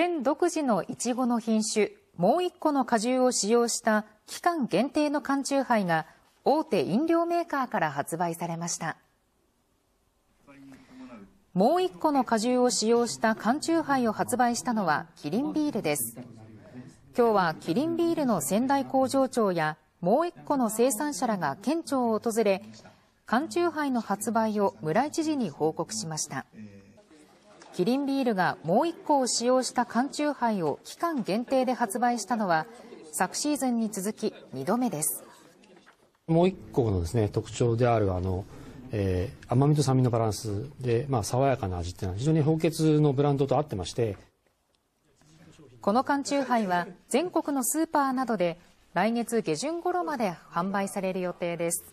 県独自のいちごの品種、もう一個の果汁を使用した期間限定の缶酎ハイが大手飲料メーカーから発売されました。もう一個の果汁を使用した缶酎ハイを発売したのはキリンビールです。今日はキリンビールの仙台工場長やもう一個の生産者らが県庁を訪れ、缶酎ハイの発売を村井知事に報告しました。キリンビールがもう1個を使用した缶チューハイを期間限定で発売したのは昨シーズンに続き2度目ですもう1個のですね特徴であるあの、えー、甘みと酸味のバランスで、まあ、爽やかな味っていうのは非常に氷結のブランドと合ってましてこの缶チューハイは全国のスーパーなどで来月下旬頃まで販売される予定です